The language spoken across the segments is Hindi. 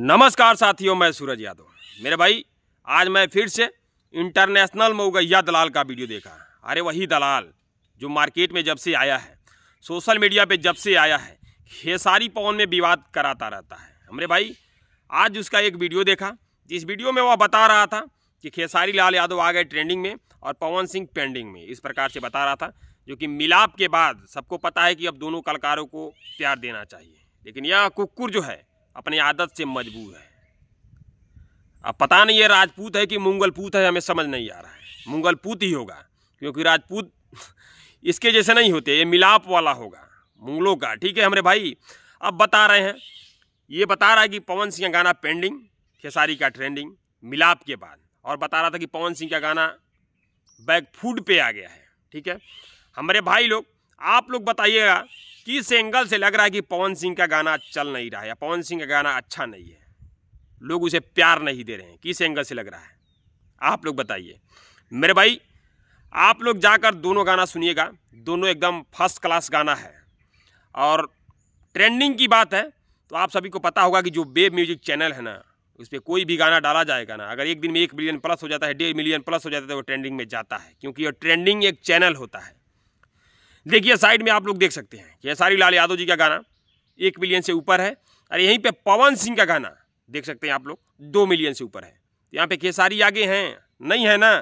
नमस्कार साथियों मैं सूरज यादव मेरे भाई आज मैं फिर से इंटरनेशनल मऊगैया दलाल का वीडियो देखा अरे वही दलाल जो मार्केट में जब से आया है सोशल मीडिया पे जब से आया है खेसारी पवन में विवाद कराता रहता है हमरे भाई आज उसका एक वीडियो देखा जिस वीडियो में वह बता रहा था कि खेसारी लाल यादव आ गए ट्रेंडिंग में और पवन सिंह पेंडिंग में इस प्रकार से बता रहा था जो कि मिलाप के बाद सबको पता है कि अब दोनों कलाकारों को प्यार देना चाहिए लेकिन यह कुकुर जो है अपनी आदत से मजबूर है अब पता नहीं ये राजपूत है कि मुंगलपूत है हमें समझ नहीं आ रहा है मुंगलपूत ही होगा क्योंकि राजपूत इसके जैसे नहीं होते ये मिलाप वाला होगा मुंगलों का ठीक है हमारे भाई अब बता रहे हैं ये बता रहा है कि पवन सिंह का गाना पेंडिंग खेसारी का ट्रेंडिंग मिलाप के बाद और बता रहा था कि पवन सिंह का गाना बैक फूड पे आ गया है ठीक है हमारे भाई लोग आप लोग बताइएगा किस एंगल से लग रहा है कि पवन सिंह का गाना चल नहीं रहा है या पवन सिंह का गाना अच्छा नहीं है लोग उसे प्यार नहीं दे रहे हैं किस एंगल से लग रहा है आप लोग बताइए मेरे भाई आप लोग जाकर दोनों गाना सुनिएगा दोनों एकदम फर्स्ट क्लास गाना है और ट्रेंडिंग की बात है तो आप सभी को पता होगा कि जो बेब म्यूजिक चैनल है ना उस पर कोई भी गाना डाला जाएगा ना अगर एक दिन में एक मिलियन प्लस हो जाता है डेढ़ मिलियन प्लस हो जाता है तो वो ट्रेंडिंग में जाता है क्योंकि ये ट्रेंडिंग एक चैनल होता है देखिए साइड में आप लोग देख सकते हैं खेसारी लाल यादव जी का गाना एक मिलियन से ऊपर है और यहीं पे पवन सिंह का गाना देख सकते हैं आप लोग दो मिलियन से ऊपर है तो यहाँ पे खेसारी आगे हैं नहीं है ना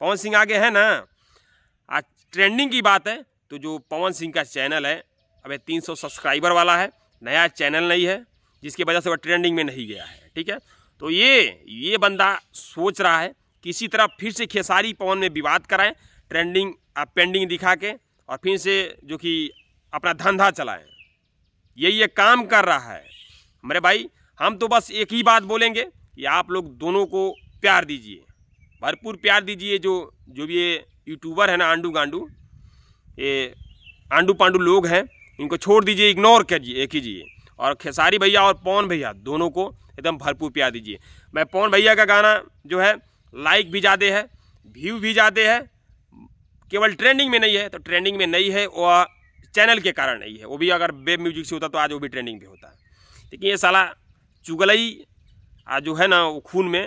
पवन सिंह आगे हैं ना आज ट्रेंडिंग की बात है तो जो पवन सिंह का चैनल है अब तीन सौ सब्सक्राइबर वाला है नया चैनल नहीं है जिसकी वजह से वह ट्रेंडिंग में नहीं गया है ठीक है तो ये ये बंदा सोच रहा है किसी तरह फिर से खेसारी पवन में विवाद कराएं ट्रेंडिंग पेंडिंग दिखा के और फिर से जो कि अपना धंधा चलाएं ये ये काम कर रहा है मेरे भाई हम तो बस एक ही बात बोलेंगे कि आप लोग दोनों को प्यार दीजिए भरपूर प्यार दीजिए जो जो भी ये यूट्यूबर है ना आंडू गांडू ये आंडू पांडू लोग हैं इनको छोड़ दीजिए इग्नोर करिए कीजिए और खेसारी भैया और पवन भैया दोनों को एकदम भरपूर प्यार दीजिए मैं पवन भैया का गाना जो है लाइक भी ज़्यादा है व्यू भी ज़्यादा है केवल ट्रेंडिंग में नहीं है तो ट्रेंडिंग में नहीं है वह चैनल के कारण नहीं है वो भी अगर वेब म्यूजिक से होता तो आज वो भी ट्रेंडिंग में होता है लेकिन ये साला चुगलई आज जो है ना वो खून में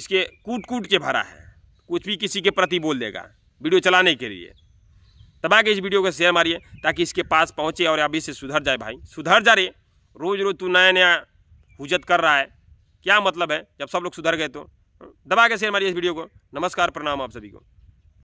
इसके कूट कूट के भरा है कुछ भी किसी के प्रति बोल देगा वीडियो चलाने के लिए तब आके इस वीडियो को शेयर मारिए ताकि इसके पास पहुँचे और अभी से सुधर जाए भाई सुधर जा रहे रोज़ रोज़ तू नया नया हुजत कर रहा है क्या मतलब है जब सब लोग सुधर गए तो दबा के शेयर मारिए इस वीडियो को नमस्कार प्रणाम आप सभी को